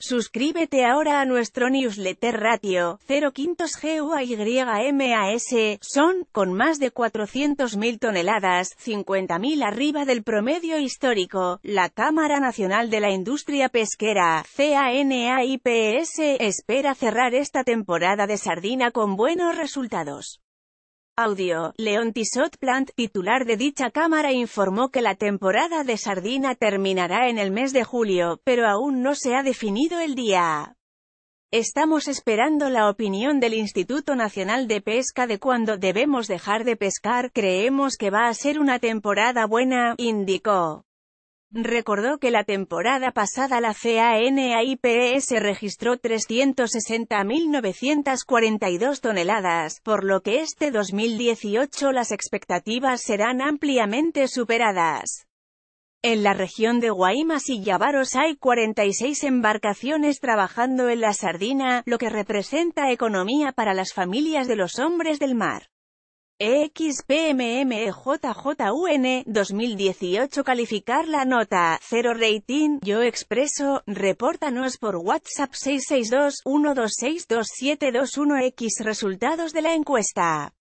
Suscríbete ahora a nuestro newsletter ratio 05GUAYMAS, son, con más de 400.000 toneladas, 50.000 arriba del promedio histórico, la Cámara Nacional de la Industria Pesquera, CANAIPS, espera cerrar esta temporada de sardina con buenos resultados. Audio, Leon Plant, titular de dicha cámara informó que la temporada de sardina terminará en el mes de julio, pero aún no se ha definido el día. Estamos esperando la opinión del Instituto Nacional de Pesca de cuándo debemos dejar de pescar, creemos que va a ser una temporada buena, indicó. Recordó que la temporada pasada la CANAIPS e registró 360.942 toneladas, por lo que este 2018 las expectativas serán ampliamente superadas. En la región de Guaymas y Yavaros hay 46 embarcaciones trabajando en la sardina, lo que representa economía para las familias de los hombres del mar. EXPMMJJUN 2018 calificar la nota 0 rating Yo Expreso repórtanos por WhatsApp 662 1262721 X resultados de la encuesta